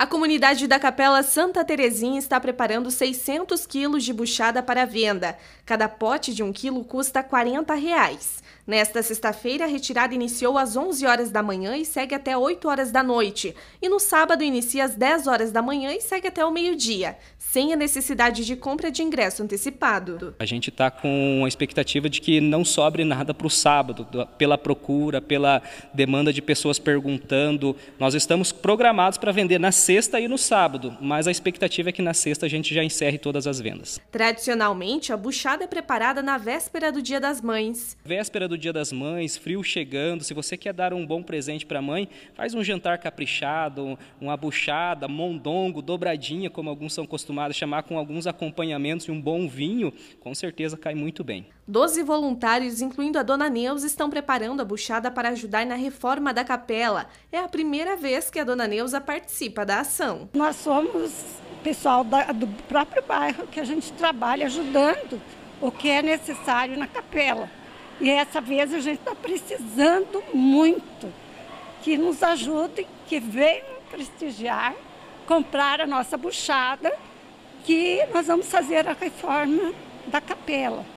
A comunidade da Capela Santa Terezinha está preparando 600 quilos de buchada para venda. Cada pote de um quilo custa R$ 40. Reais. Nesta sexta-feira, a retirada iniciou às 11 horas da manhã e segue até 8 horas da noite. E no sábado, inicia às 10 horas da manhã e segue até o meio-dia, sem a necessidade de compra de ingresso antecipado. A gente está com a expectativa de que não sobre nada para o sábado, pela procura, pela demanda de pessoas perguntando. Nós estamos programados para vender na sexta e no sábado, mas a expectativa é que na sexta a gente já encerre todas as vendas. Tradicionalmente, a buchada é preparada na véspera do Dia das Mães. Véspera do Dia das Mães, frio chegando, se você quer dar um bom presente para a mãe, faz um jantar caprichado, uma buchada, mondongo, dobradinha, como alguns são costumados chamar, com alguns acompanhamentos e um bom vinho, com certeza cai muito bem. Doze voluntários, incluindo a dona Neus, estão preparando a buchada para ajudar na reforma da capela. É a primeira vez que a dona Neuza participa da ação. Nós somos pessoal da, do próprio bairro que a gente trabalha ajudando o que é necessário na capela. E essa vez a gente está precisando muito que nos ajudem, que venham prestigiar, comprar a nossa buchada, que nós vamos fazer a reforma da capela.